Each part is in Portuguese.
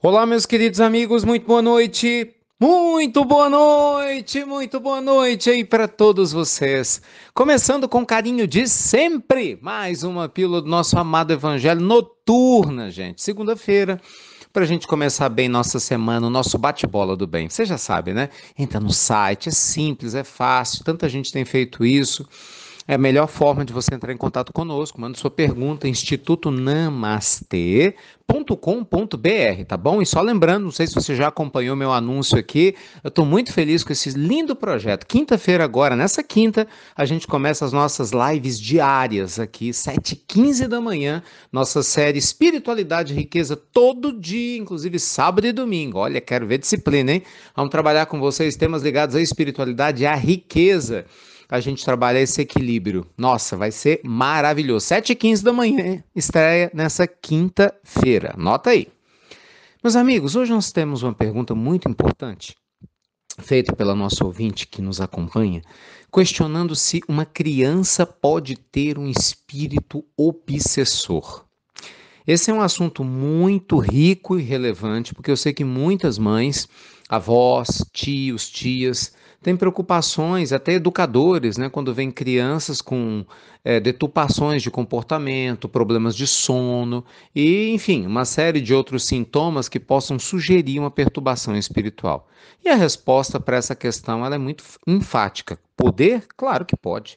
Olá, meus queridos amigos, muito boa noite. Muito boa noite, muito boa noite aí para todos vocês. Começando com carinho de sempre, mais uma pílula do nosso amado Evangelho noturna, gente. Segunda-feira, para a gente começar bem nossa semana, o nosso bate-bola do bem. Você já sabe, né? Entra no site, é simples, é fácil, tanta gente tem feito isso. É a melhor forma de você entrar em contato conosco. Manda sua pergunta institutonamaste.com.br, tá bom? E só lembrando, não sei se você já acompanhou meu anúncio aqui, eu estou muito feliz com esse lindo projeto. Quinta-feira agora, nessa quinta, a gente começa as nossas lives diárias aqui, 7h15 da manhã, nossa série Espiritualidade e Riqueza todo dia, inclusive sábado e domingo. Olha, quero ver disciplina, hein? Vamos trabalhar com vocês temas ligados à espiritualidade e à riqueza a gente trabalha esse equilíbrio. Nossa, vai ser maravilhoso. 7h15 da manhã estreia nessa quinta-feira. Nota aí. Meus amigos, hoje nós temos uma pergunta muito importante, feita pela nossa ouvinte que nos acompanha, questionando se uma criança pode ter um espírito obsessor. Esse é um assunto muito rico e relevante, porque eu sei que muitas mães, avós, tios, tias, tem preocupações, até educadores, né, quando vêm crianças com é, deturpações de comportamento, problemas de sono e, enfim, uma série de outros sintomas que possam sugerir uma perturbação espiritual. E a resposta para essa questão ela é muito enfática. Poder? Claro que pode.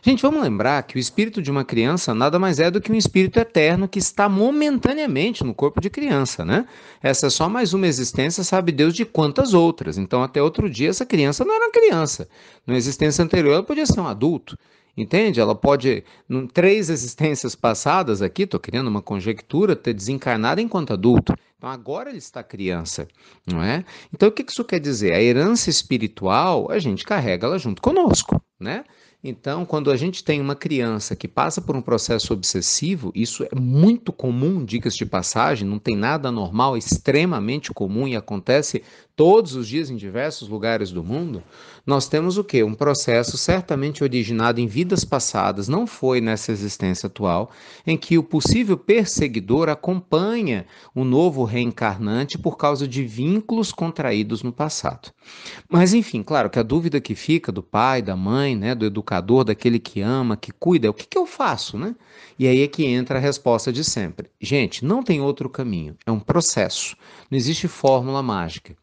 Gente, vamos lembrar que o espírito de uma criança nada mais é do que um espírito eterno que está momentaneamente no corpo de criança, né? Essa é só mais uma existência, sabe Deus de quantas outras. Então, até outro dia, essa criança não era criança. Na existência anterior, ela podia ser um adulto. Entende? Ela pode, em três existências passadas aqui, estou criando uma conjectura, ter desencarnado enquanto adulto. Então agora ele está criança, não é? Então o que isso quer dizer? A herança espiritual a gente carrega ela junto conosco, né? Então, quando a gente tem uma criança que passa por um processo obsessivo, isso é muito comum, dicas de passagem, não tem nada normal, é extremamente comum e acontece todos os dias em diversos lugares do mundo, nós temos o quê? Um processo certamente originado em vidas passadas, não foi nessa existência atual, em que o possível perseguidor acompanha o novo reencarnante por causa de vínculos contraídos no passado. Mas enfim, claro que a dúvida que fica do pai, da mãe, né, do educador, daquele que ama, que cuida, é o que, que eu faço, né? E aí é que entra a resposta de sempre. Gente, não tem outro caminho, é um processo. Não existe fórmula mágica.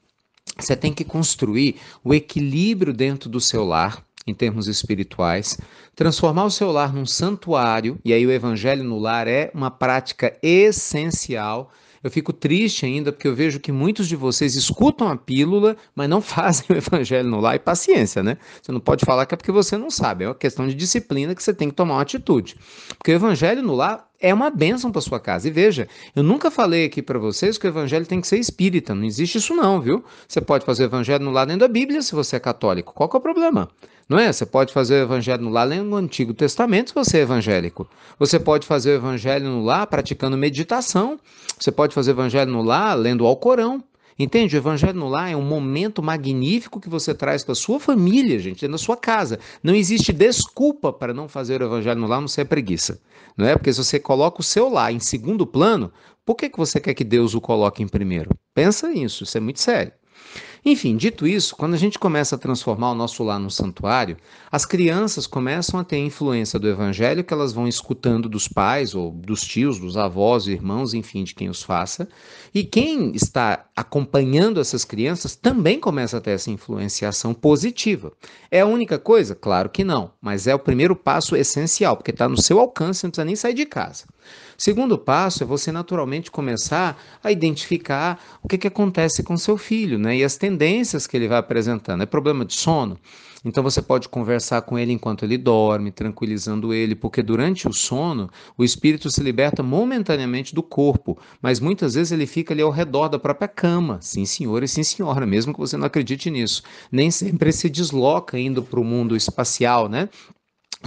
Você tem que construir o equilíbrio dentro do seu lar, em termos espirituais, transformar o seu lar num santuário, e aí o evangelho no lar é uma prática essencial. Eu fico triste ainda porque eu vejo que muitos de vocês escutam a pílula, mas não fazem o evangelho no lar, e paciência, né? Você não pode falar que é porque você não sabe, é uma questão de disciplina que você tem que tomar uma atitude. Porque o evangelho no lar é uma bênção para sua casa. E veja, eu nunca falei aqui para vocês que o evangelho tem que ser espírita, não existe isso não, viu? Você pode fazer o evangelho no lar lendo da Bíblia se você é católico. Qual que é o problema? Não é? Você pode fazer o evangelho no lar lendo o Antigo Testamento se você é evangélico. Você pode fazer o evangelho no lar praticando meditação. Você pode fazer o evangelho no lar lendo o Alcorão. Entende? O Evangelho no Lar é um momento magnífico que você traz para sua família, gente, na sua casa. Não existe desculpa para não fazer o Evangelho no Lar, não ser preguiça. Não é? Porque se você coloca o seu lar em segundo plano, por que, que você quer que Deus o coloque em primeiro? Pensa nisso, isso é muito sério. Enfim, dito isso, quando a gente começa a transformar o nosso lar no santuário, as crianças começam a ter influência do evangelho que elas vão escutando dos pais ou dos tios, dos avós, irmãos, enfim, de quem os faça. E quem está acompanhando essas crianças também começa a ter essa influenciação positiva. É a única coisa? Claro que não, mas é o primeiro passo essencial, porque está no seu alcance, você não precisa nem sair de casa. Segundo passo é você naturalmente começar a identificar o que, que acontece com seu filho, né? E as tendências tendências que ele vai apresentando. É problema de sono? Então você pode conversar com ele enquanto ele dorme, tranquilizando ele, porque durante o sono o espírito se liberta momentaneamente do corpo, mas muitas vezes ele fica ali ao redor da própria cama. Sim, senhor e sim, senhora, mesmo que você não acredite nisso. Nem sempre se desloca indo para o mundo espacial, né?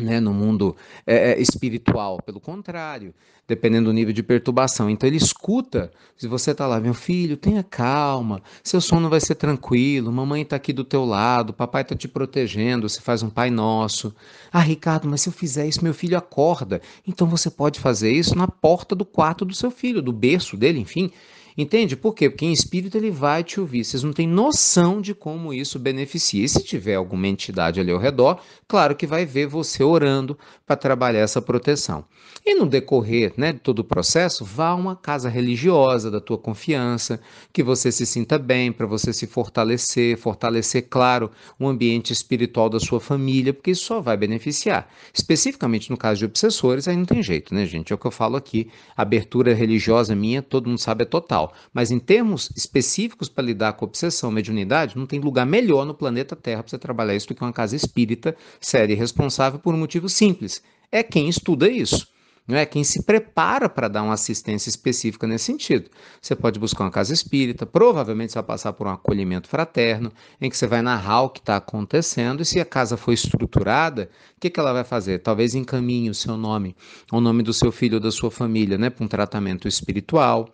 né, no mundo é, é, espiritual. Pelo contrário, dependendo do nível de perturbação. Então ele escuta, se você está lá, meu filho, tenha calma, seu sono vai ser tranquilo, mamãe está aqui do teu lado, papai está te protegendo, você faz um pai nosso. Ah, Ricardo, mas se eu fizer isso, meu filho acorda. Então você pode fazer isso na porta do quarto do seu filho, do berço dele, enfim. Entende? Por quê? Porque em espírito ele vai te ouvir. Vocês não têm noção de como isso beneficia. E se tiver alguma entidade ali ao redor, claro que vai ver você orando para trabalhar essa proteção. E no decorrer né, de todo o processo, vá a uma casa religiosa da tua confiança, que você se sinta bem, para você se fortalecer, fortalecer, claro, o ambiente espiritual da sua família, porque isso só vai beneficiar. Especificamente no caso de obsessores, aí não tem jeito, né, gente? É o que eu falo aqui. A abertura religiosa minha, todo mundo sabe, é total mas em termos específicos para lidar com obsessão, mediunidade, não tem lugar melhor no planeta Terra para você trabalhar isso do que uma casa espírita séria e responsável por um motivo simples. É quem estuda isso é? é quem se prepara para dar uma assistência específica nesse sentido. Você pode buscar uma casa espírita, provavelmente você vai passar por um acolhimento fraterno, em que você vai narrar o que está acontecendo, e se a casa for estruturada, o que, que ela vai fazer? Talvez encaminhe o seu nome, o nome do seu filho ou da sua família, né, para um tratamento espiritual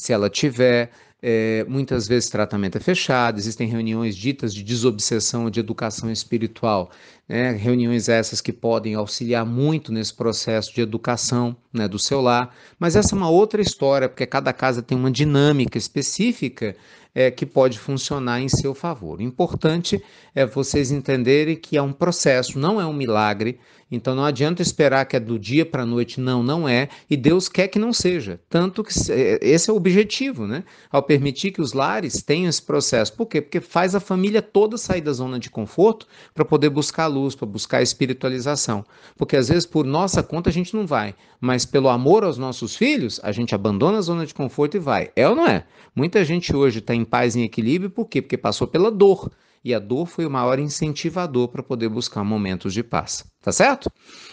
se ela tiver. É, muitas vezes tratamento é fechado, existem reuniões ditas de desobsessão ou de educação espiritual, né? reuniões essas que podem auxiliar muito nesse processo de educação né, do seu lar, mas essa é uma outra história, porque cada casa tem uma dinâmica específica é, que pode funcionar em seu favor. O importante é vocês entenderem que é um processo, não é um milagre. Então não adianta esperar que é do dia para a noite, não, não é. E Deus quer que não seja. Tanto que é, esse é o objetivo, né? Ao permitir que os lares tenham esse processo. Por quê? Porque faz a família toda sair da zona de conforto para poder buscar luz, para buscar espiritualização. Porque às vezes por nossa conta a gente não vai, mas pelo amor aos nossos filhos, a gente abandona a zona de conforto e vai. É ou não é? Muita gente hoje está em paz, em equilíbrio, por quê? Porque passou pela dor. E a dor foi o maior incentivador para poder buscar momentos de paz. Tá certo?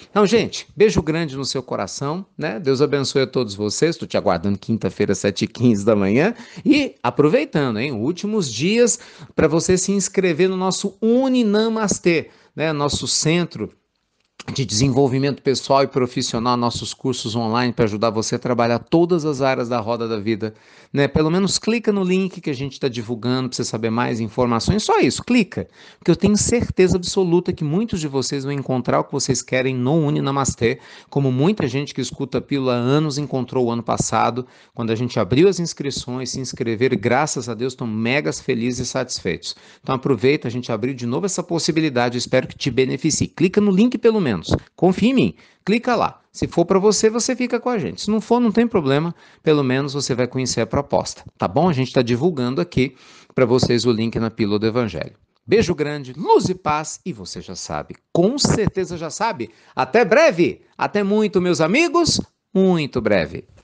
Então, gente, beijo grande no seu coração, né? Deus abençoe a todos vocês. Estou te aguardando quinta-feira, 7h15 da manhã. E aproveitando, hein? Últimos dias para você se inscrever no nosso Uninamastê, né? Nosso centro de desenvolvimento pessoal e profissional, nossos cursos online para ajudar você a trabalhar todas as áreas da roda da vida. Né? Pelo menos clica no link que a gente está divulgando para você saber mais informações. Só isso, clica. Porque eu tenho certeza absoluta que muitos de vocês vão encontrar o que vocês querem no Uninamastê, como muita gente que escuta a Pílula há anos encontrou o ano passado, quando a gente abriu as inscrições, se inscrever, graças a Deus, estão megas felizes e satisfeitos. Então aproveita, a gente abriu de novo essa possibilidade, espero que te beneficie. Clica no link pelo menos menos. Confie em mim, clica lá. Se for para você, você fica com a gente. Se não for, não tem problema, pelo menos você vai conhecer a proposta, tá bom? A gente está divulgando aqui para vocês o link na Pílula do Evangelho. Beijo grande, luz e paz, e você já sabe, com certeza já sabe. Até breve, até muito, meus amigos, muito breve.